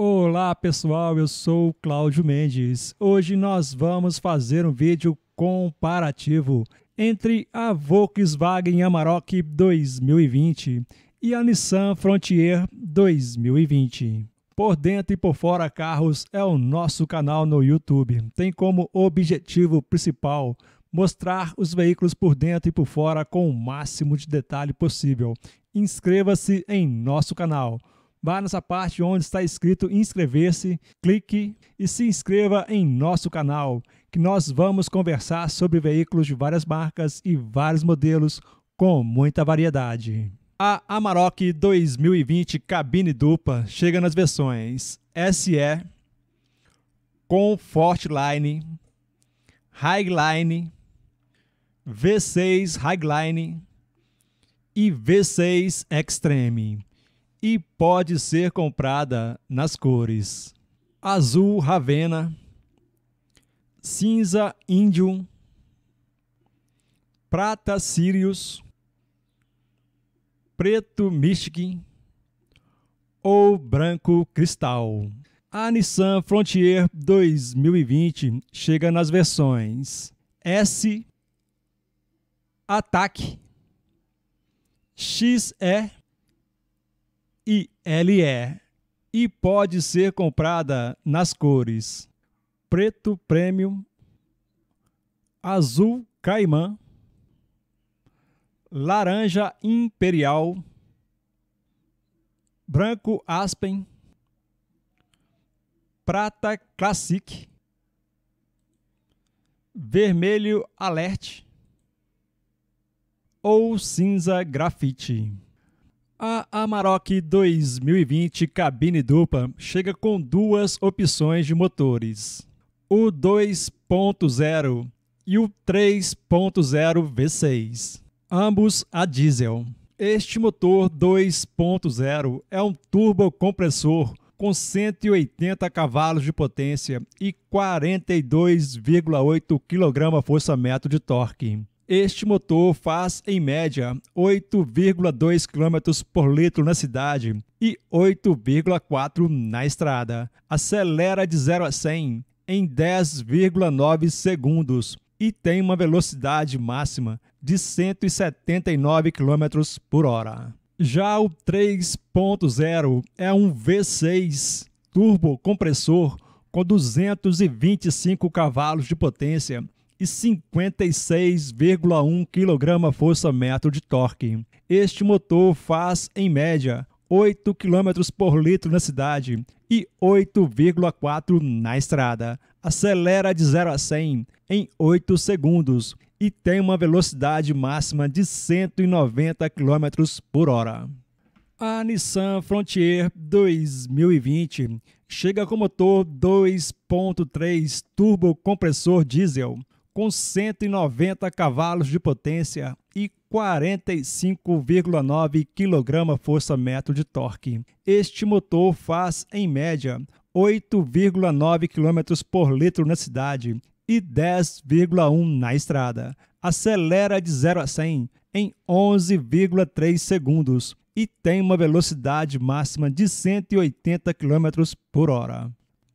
Olá pessoal, eu sou Cláudio Mendes. Hoje nós vamos fazer um vídeo comparativo entre a Volkswagen Amarok 2020 e a Nissan Frontier 2020. Por dentro e por fora carros é o nosso canal no YouTube. Tem como objetivo principal mostrar os veículos por dentro e por fora com o máximo de detalhe possível. Inscreva-se em nosso canal. Vá nessa parte onde está escrito inscrever-se, clique e se inscreva em nosso canal, que nós vamos conversar sobre veículos de várias marcas e vários modelos com muita variedade. A Amarok 2020 cabine dupla chega nas versões SE Line, Highline, V6 Highline e V6 Extreme e pode ser comprada nas cores azul Ravena, cinza índio prata Sirius, preto michigan ou branco Cristal. A Nissan Frontier 2020 chega nas versões S, Ataque, XE e é e pode ser comprada nas cores preto premium, azul caimã, laranja imperial, branco aspen, prata classic, vermelho alert ou cinza grafite. A Amarok 2020 cabine dupla chega com duas opções de motores, o 2.0 e o 3.0 V6, ambos a diesel. Este motor 2.0 é um turbocompressor com 180 cavalos de potência e 42,8 kgfm de torque. Este motor faz, em média, 8,2 km por litro na cidade e 8,4 na estrada. Acelera de 0 a 100 em 10,9 segundos e tem uma velocidade máxima de 179 km por hora. Já o 3.0 é um V6 turbo compressor com 225 cavalos de potência e 56,1 kgfm de torque. Este motor faz, em média, 8 km por litro na cidade e 8,4 na estrada. Acelera de 0 a 100 em 8 segundos e tem uma velocidade máxima de 190 km por hora. A Nissan Frontier 2020 chega com motor 2.3 turbo compressor diesel com 190 cavalos de potência e 45,9 kgfm de torque. Este motor faz, em média, 8,9 km por litro na cidade e 10,1 na estrada. Acelera de 0 a 100 em 11,3 segundos e tem uma velocidade máxima de 180 km por hora.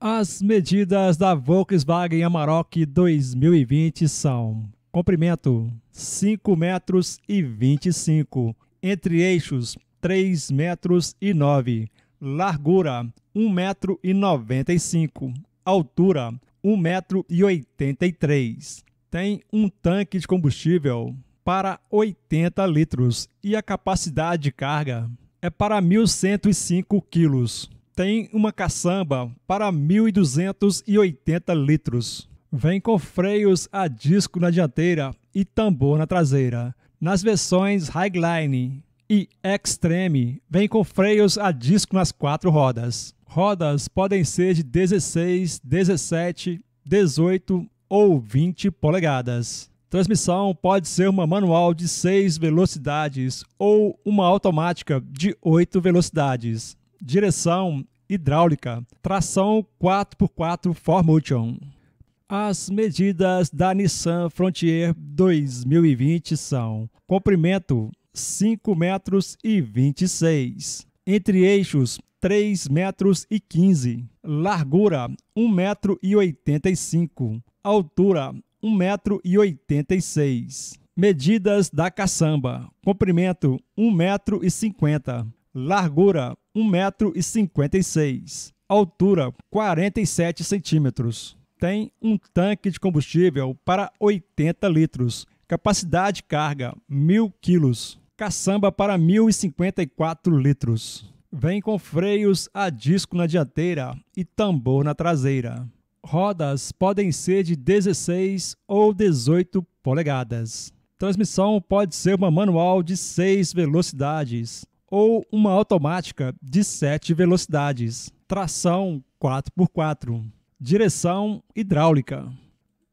As medidas da Volkswagen Amarok 2020 são comprimento 5 metros e 25, entre eixos 3 metros e 9, largura 1 metro e 95, altura 1 metro e 83. Tem um tanque de combustível para 80 litros e a capacidade de carga é para 1.105 quilos tem uma caçamba para 1.280 litros. Vem com freios a disco na dianteira e tambor na traseira. Nas versões Highline e Extreme, vem com freios a disco nas quatro rodas. Rodas podem ser de 16, 17, 18 ou 20 polegadas. Transmissão pode ser uma manual de 6 velocidades ou uma automática de 8 velocidades direção hidráulica, tração 4x4 4Motion. As medidas da Nissan Frontier 2020 são comprimento 5 metros e 26, entre eixos 3 metros e 15, largura 1 metro e 85, altura 1 metro e 86. Medidas da caçamba: comprimento 1 metro e 50, largura 1,56m, altura 47 centímetros. Tem um tanque de combustível para 80 litros, capacidade de carga 1.000 quilos, caçamba para 1.054 litros. Vem com freios a disco na dianteira e tambor na traseira. Rodas podem ser de 16 ou 18 polegadas. Transmissão pode ser uma manual de 6 velocidades, ou uma automática de 7 velocidades, tração 4x4, direção hidráulica.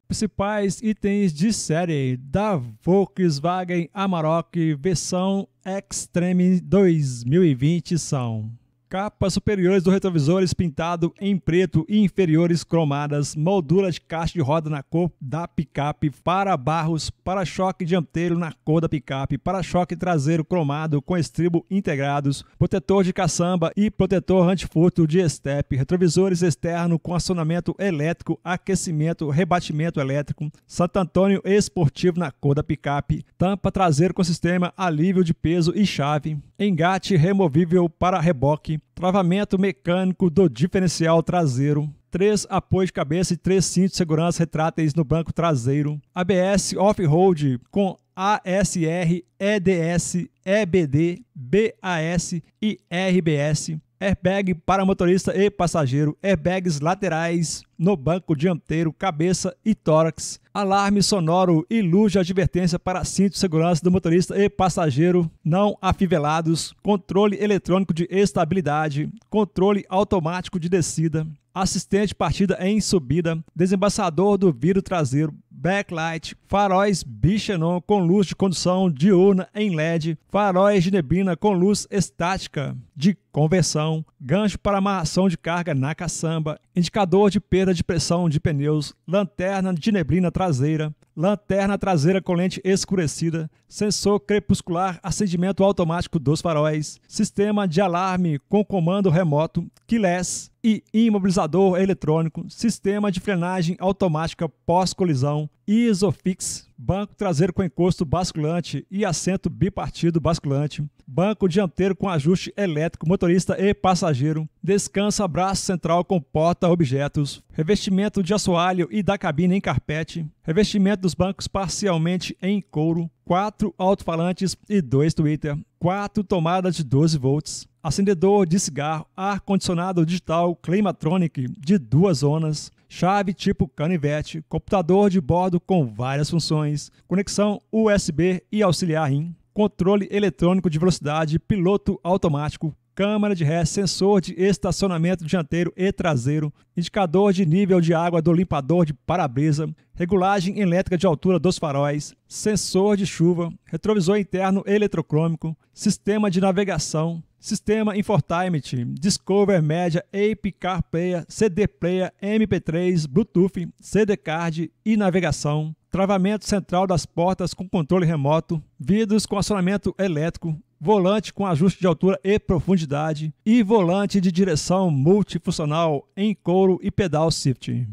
Principais itens de série da Volkswagen Amarok versão Extreme 2020 são Capas superiores do retrovisores pintado em preto e inferiores cromadas, moldura de caixa de roda na cor da picape, para-barros, para-choque dianteiro na cor da picape, para-choque traseiro cromado com estribo integrados, protetor de caçamba e protetor antifurto de estepe, retrovisores externo com acionamento elétrico, aquecimento, rebatimento elétrico, Santo Antônio esportivo na cor da picape, tampa traseira com sistema alívio de peso e chave, engate removível para reboque, travamento mecânico do diferencial traseiro, três apoios de cabeça e três cintos de segurança retráteis no banco traseiro, ABS off-road com ASR, EDS, EBD, BAS e RBS, airbag para motorista e passageiro, airbags laterais no banco dianteiro, cabeça e tórax, alarme sonoro e luz de advertência para cinto de segurança do motorista e passageiro não afivelados, controle eletrônico de estabilidade, controle automático de descida, assistente partida em subida, desembaçador do vidro traseiro, backlight, faróis bichenon com luz de condução diurna em LED, faróis de neblina com luz estática de conversão, gancho para amarração de carga na caçamba, indicador de perda de pressão de pneus, lanterna de neblina traseira, lanterna traseira com lente escurecida, sensor crepuscular, acendimento automático dos faróis, sistema de alarme com comando remoto, keyless, e imobilizador eletrônico, sistema de frenagem automática pós-colisão, ISOFIX, banco traseiro com encosto basculante e assento bipartido basculante, banco dianteiro com ajuste elétrico motorista e passageiro, descansa braço central com porta-objetos, revestimento de assoalho e da cabine em carpete, revestimento dos bancos parcialmente em couro, quatro alto-falantes e dois Twitter, quatro tomadas de 12 volts, acendedor de cigarro, ar-condicionado digital Climatronic de duas zonas, chave tipo canivete, computador de bordo com várias funções, conexão USB e auxiliar RIM, controle eletrônico de velocidade, piloto automático, câmara de ré, sensor de estacionamento dianteiro e traseiro, indicador de nível de água do limpador de para-brisa, regulagem elétrica de altura dos faróis, sensor de chuva, retrovisor interno eletrocrômico, sistema de navegação, sistema Infotainment, Discover Media, Ape Car Player, CD Player, MP3, Bluetooth, CD Card e navegação, travamento central das portas com controle remoto, vidros com acionamento elétrico, volante com ajuste de altura e profundidade e volante de direção multifuncional em couro e pedal shift.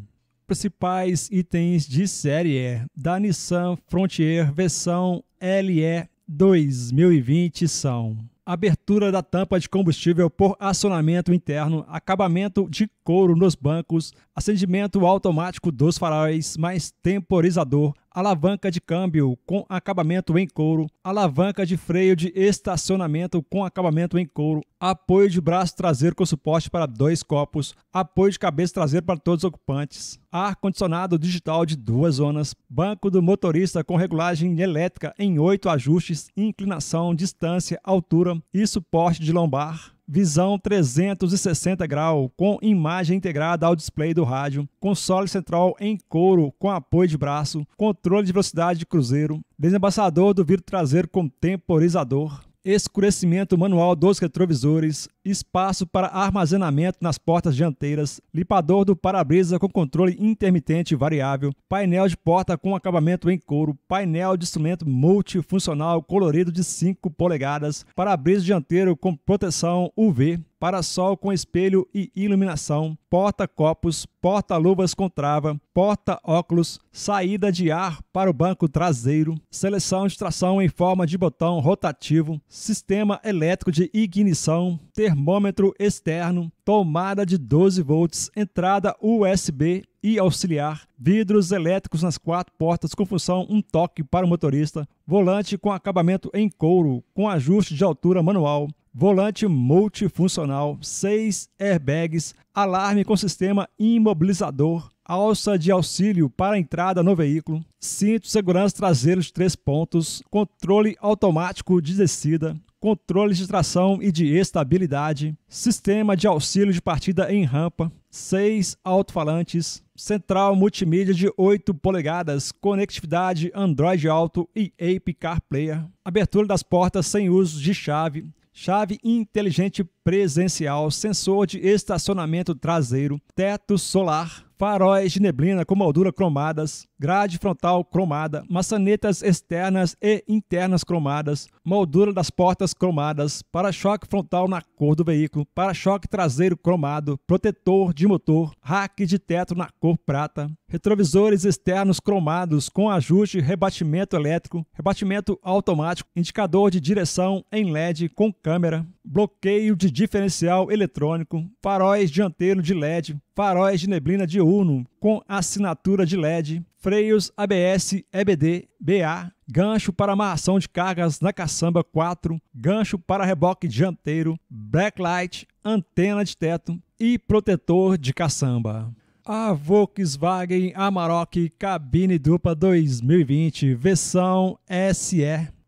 Principais itens de série é da Nissan Frontier versão LE 2020 são abertura da tampa de combustível por acionamento interno, acabamento de couro nos bancos, acendimento automático dos faróis, mais temporizador, alavanca de câmbio com acabamento em couro, alavanca de freio de estacionamento com acabamento em couro, apoio de braço traseiro com suporte para dois copos, apoio de cabeça traseiro para todos os ocupantes, ar-condicionado digital de duas zonas, banco do motorista com regulagem elétrica em oito ajustes, inclinação, distância, altura e suporte de lombar visão 360 grau com imagem integrada ao display do rádio, console central em couro com apoio de braço, controle de velocidade de cruzeiro, desembaçador do vidro traseiro com temporizador, escurecimento manual dos retrovisores, espaço para armazenamento nas portas dianteiras, limpador do para-brisa com controle intermitente variável, painel de porta com acabamento em couro, painel de instrumento multifuncional colorido de 5 polegadas, para-brisa dianteiro com proteção UV, para-sol com espelho e iluminação, porta-copos, porta-luvas com trava, porta-óculos, saída de ar para o banco traseiro, seleção de tração em forma de botão rotativo, sistema elétrico de ignição, termo termômetro externo, tomada de 12 volts, entrada USB e auxiliar, vidros elétricos nas quatro portas com função um toque para o motorista, volante com acabamento em couro com ajuste de altura manual, volante multifuncional, seis airbags, alarme com sistema imobilizador, alça de auxílio para entrada no veículo, cinto de segurança traseiro de três pontos, controle automático de descida, controle de tração e de estabilidade, sistema de auxílio de partida em rampa, seis alto-falantes, central multimídia de 8 polegadas, conectividade Android Auto e Ape Car Player, abertura das portas sem uso de chave, chave inteligente presencial, sensor de estacionamento traseiro, teto solar, faróis de neblina com moldura cromadas, grade frontal cromada, maçanetas externas e internas cromadas, moldura das portas cromadas, para-choque frontal na cor do veículo, para-choque traseiro cromado, protetor de motor, rack de teto na cor prata, retrovisores externos cromados com ajuste rebatimento elétrico, rebatimento automático, indicador de direção em LED com câmera, bloqueio de diferencial eletrônico, faróis dianteiro de LED, faróis de neblina de UNO com assinatura de LED, freios ABS, EBD, BA, gancho para amarração de cargas na caçamba 4, gancho para reboque dianteiro, backlight, antena de teto e protetor de caçamba. A Volkswagen Amarok Cabine Dupla 2020, versão SE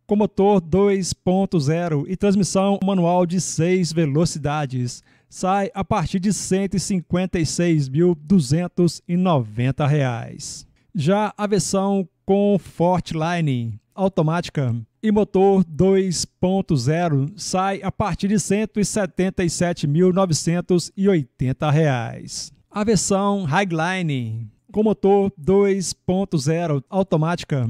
com motor 2.0 e transmissão manual de 6 velocidades. Sai a partir de R$ 156.290. Já a versão com Fortline automática e motor 2.0 sai a partir de R$ 177.980. A versão Highline com motor 2.0 automática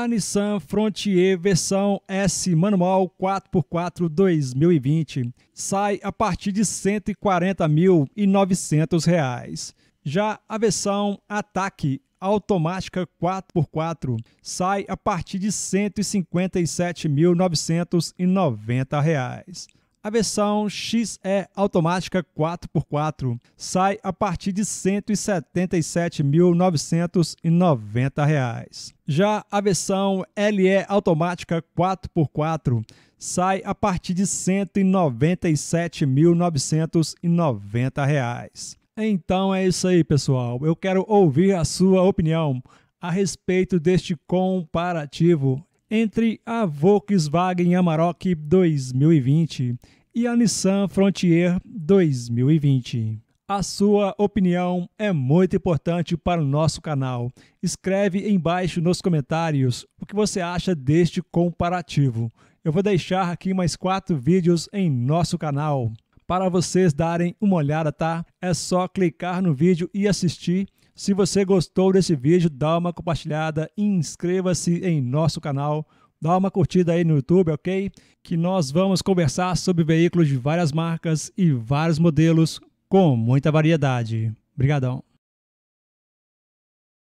a Nissan Frontier versão S manual 4x4 2020 sai a partir de R$ 140.900. Já a versão Ataque automática 4x4 sai a partir de R$ 157.990. A versão XE é automática 4x4 sai a partir de R$ 177.990. Já a versão LE automática 4x4 sai a partir de R$ 197.990. Então é isso aí, pessoal. Eu quero ouvir a sua opinião a respeito deste comparativo entre a Volkswagen Amarok 2020 e a Nissan Frontier 2020. A sua opinião é muito importante para o nosso canal. Escreve embaixo nos comentários o que você acha deste comparativo. Eu vou deixar aqui mais quatro vídeos em nosso canal. Para vocês darem uma olhada, tá? É só clicar no vídeo e assistir se você gostou desse vídeo, dá uma compartilhada, inscreva-se em nosso canal, dá uma curtida aí no YouTube, ok? Que nós vamos conversar sobre veículos de várias marcas e vários modelos com muita variedade. Obrigadão.